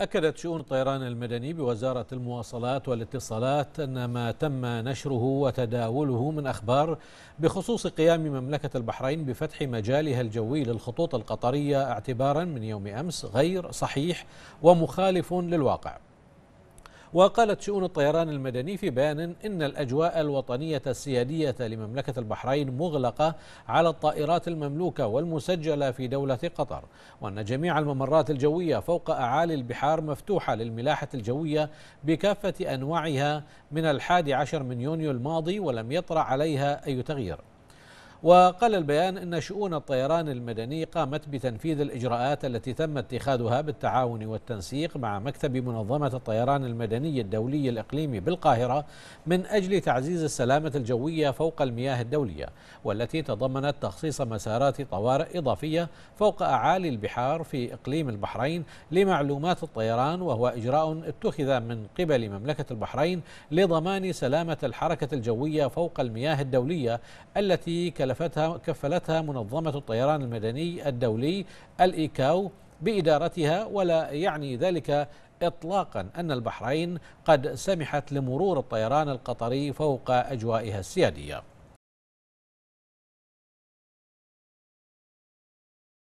أكدت شؤون الطيران المدني بوزارة المواصلات والاتصالات أن ما تم نشره وتداوله من أخبار بخصوص قيام مملكة البحرين بفتح مجالها الجوي للخطوط القطرية اعتبارا من يوم أمس غير صحيح ومخالف للواقع وقالت شؤون الطيران المدني في بيان إن الأجواء الوطنية السيادية لمملكة البحرين مغلقة على الطائرات المملوكة والمسجلة في دولة قطر وأن جميع الممرات الجوية فوق أعالي البحار مفتوحة للملاحة الجوية بكافة أنواعها من الحادي عشر من يونيو الماضي ولم يطرأ عليها أي تغيير وقال البيان أن شؤون الطيران المدني قامت بتنفيذ الإجراءات التي تم اتخاذها بالتعاون والتنسيق مع مكتب منظمة الطيران المدني الدولي الإقليمي بالقاهرة من أجل تعزيز السلامة الجوية فوق المياه الدولية والتي تضمنت تخصيص مسارات طوارئ إضافية فوق أعالي البحار في إقليم البحرين لمعلومات الطيران وهو إجراء اتخذ من قبل مملكة البحرين لضمان سلامة الحركة الجوية فوق المياه الدولية التي كلفتها كفلتها منظمة الطيران المدني الدولي الإيكاو بإدارتها ولا يعني ذلك إطلاقا أن البحرين قد سمحت لمرور الطيران القطري فوق أجوائها السيادية